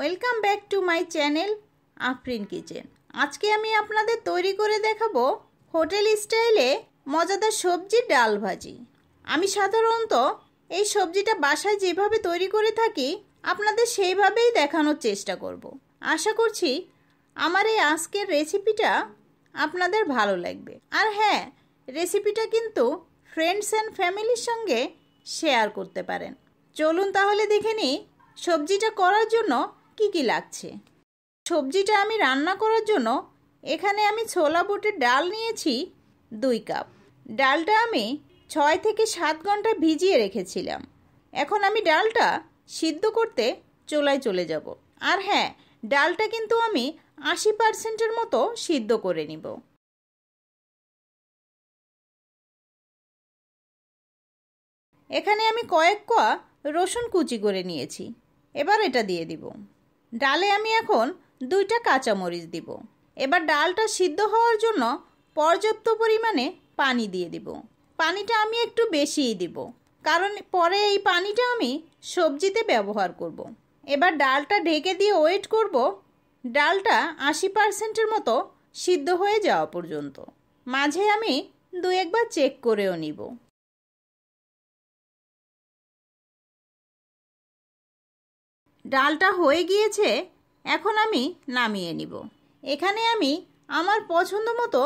Welcome back to my channel Afreen kitchen আজকে আমি আপনাদের তৈরি করে দেখাবো হোটেল স্টাইলে মজাদার সবজি ডাল ভাজি আমি সাধারণত এই সবজিটা বাসায় যেভাবে তৈরি করে থাকি আপনাদের সেইভাবেই দেখানোর চেষ্টা করব। আশা করছি আমার এই আজকের রেসিপিটা আপনাদের ভালো লাগবে আর হ্যাঁ রেসিপিটা কিন্তু ফ্রেন্ডস অ্যান্ড ফ্যামিলির সঙ্গে শেয়ার করতে পারেন চলুন তাহলে দেখে নিই সবজিটা করার জন্য কি কি লাগছে সবজিটা আমি রান্না করার জন্য এখানে আমি ছোলা বুটের ডাল নিয়েছি দুই কাপ ডালটা আমি ছয় থেকে সাত ঘন্টা ভিজিয়ে রেখেছিলাম এখন আমি ডালটা সিদ্ধ করতে চোলায় চলে যাব আর হ্যাঁ ডালটা কিন্তু আমি আশি পার্সেন্টের মতো সিদ্ধ করে নিব এখানে আমি কয়েক কোয়া রসুন কুচি করে নিয়েছি এবার এটা দিয়ে দিব ডালে আমি এখন দুইটা কাঁচামরিচ দিব এবার ডালটা সিদ্ধ হওয়ার জন্য পর্যাপ্ত পরিমাণে পানি দিয়ে দিব পানিটা আমি একটু বেশিই দিব কারণ পরে এই পানিটা আমি সবজিতে ব্যবহার করব। এবার ডালটা ঢেকে দিয়ে ওয়েট করব ডালটা আশি পার্সেন্টের মতো সিদ্ধ হয়ে যাওয়া পর্যন্ত মাঝে আমি দু একবার চেক করেও নিব ডালটা হয়ে গিয়েছে এখন আমি নামিয়ে নিব এখানে আমি আমার পছন্দ মতো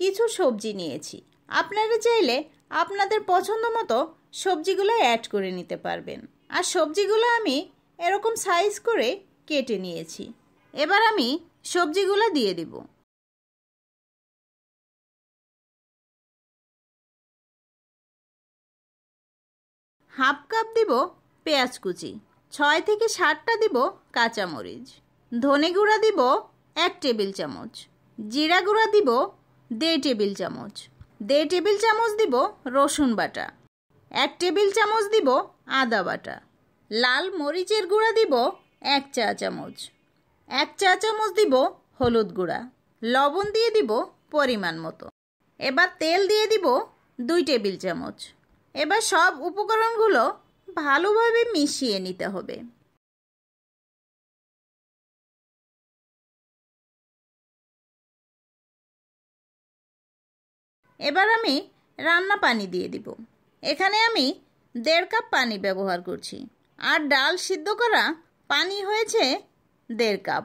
কিছু সবজি নিয়েছি আপনারা চাইলে আপনাদের পছন্দ মতো সবজিগুলো অ্যাড করে নিতে পারবেন আর সবজিগুলো আমি এরকম সাইজ করে কেটে নিয়েছি এবার আমি সবজিগুলো দিয়ে দিব হাফ কাপ দিব পেঁয়াজ কুচি ছয় থেকে সাতটা দিব কাঁচামরিচ ধনে গুঁড়া দিব এক টেবিল চামচ জিরা গুঁড়া দিব দেড় টেবিল চামচ দেড় টেবিল চামচ দিব রসুন বাটা এক টেবিল চামচ দিব আদা বাটা লাল মরিচের গুঁড়া দিব এক চা চামচ এক চা চামচ দিব হলুদ গুঁড়া লবণ দিয়ে দিব পরিমাণ মতো এবার তেল দিয়ে দিব দুই টেবিল চামচ এবার সব উপকরণগুলো ভালোভাবে মিশিয়ে নিতে হবে এবার আমি রান্না পানি দিয়ে দিব এখানে আমি দেড় কাপ পানি ব্যবহার করছি আর ডাল সিদ্ধ করা পানি হয়েছে দেড় কাপ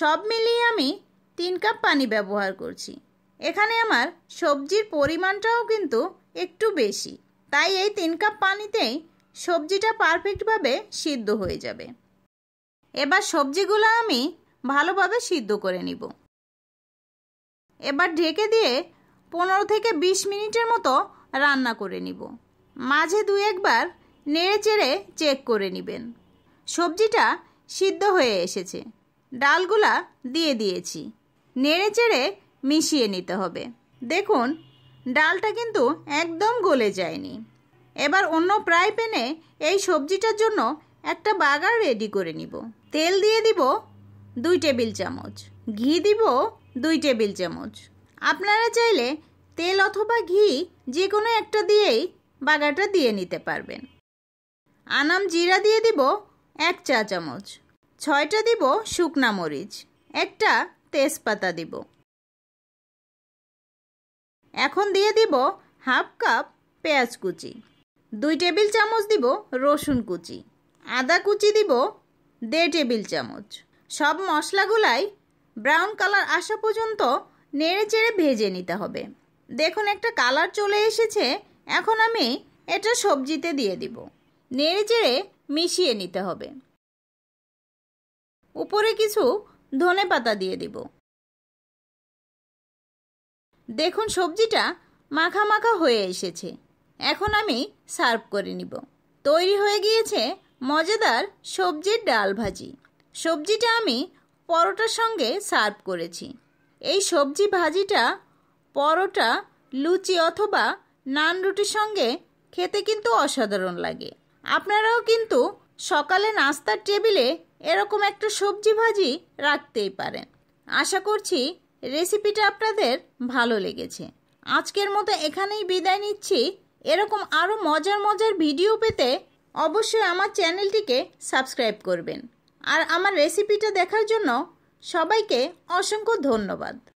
সব মিলিয়ে আমি তিন কাপ পানি ব্যবহার করছি এখানে আমার সবজির পরিমাণটাও কিন্তু একটু বেশি তাই এই তিন কাপ পানিতেই সবজিটা পারফেক্টভাবে সিদ্ধ হয়ে যাবে এবার সবজিগুলো আমি ভালোভাবে সিদ্ধ করে নিব এবার ঢেকে দিয়ে পনেরো থেকে বিশ মিনিটের মতো রান্না করে নিব মাঝে দু একবার নেড়ে চেড়ে চেক করে নেবেন সবজিটা সিদ্ধ হয়ে এসেছে ডালগুলা দিয়ে দিয়েছি নেড়ে চেড়ে মিশিয়ে নিতে হবে দেখুন ডালটা কিন্তু একদম গলে যায়নি এবার অন্য প্রায় প্যানে এই সবজিটার জন্য একটা বাগার রেডি করে নিব তেল দিয়ে দিব দুই টেবিল চামচ ঘি দিব দুই টেবিল চামচ আপনারা চাইলে তেল অথবা ঘি যে কোনো একটা দিয়েই বাগাটা দিয়ে নিতে পারবেন আনাম জিরা দিয়ে দিব এক চা চামচ ছয়টা দিব শুকনা মরিচ একটা তেজপাতা দিব এখন দিয়ে দিব হাফ কাপ পেঁয়াজ কুচি দুই টেবিল চামচ দিব রসুন কুচি আদা কুচি দিব দেড় টেবিল চামচ সব মশলাগুলাই ব্রাউন কালার আসা পর্যন্ত নেড়ে চেড়ে ভেজে নিতে হবে দেখুন একটা কালার চলে এসেছে এখন আমি এটা সবজিতে দিয়ে দিব নেড়ে চেড়ে মিশিয়ে নিতে হবে উপরে কিছু ধনে পাতা দিয়ে দিব দেখুন সবজিটা মাখা মাখা হয়ে এসেছে এখন আমি সার্ভ করে নিব তৈরি হয়ে গিয়েছে মজাদার সবজির ডাল ভাজি সবজিটা আমি পরোটার সঙ্গে সার্ভ করেছি এই সবজি ভাজিটা পরোটা লুচি অথবা নান রুটির সঙ্গে খেতে কিন্তু অসাধারণ লাগে আপনারাও কিন্তু সকালে নাস্তার টেবিলে এরকম একটা সবজি ভাজি রাখতেই পারেন আশা করছি রেসিপিটা আপনাদের ভালো লেগেছে আজকের মতো এখানেই বিদায় নিচ্ছি এরকম আরও মজার মজার ভিডিও পেতে অবশ্যই আমার চ্যানেলটিকে সাবস্ক্রাইব করবেন আর আমার রেসিপিটা দেখার জন্য সবাইকে অসংখ্য ধন্যবাদ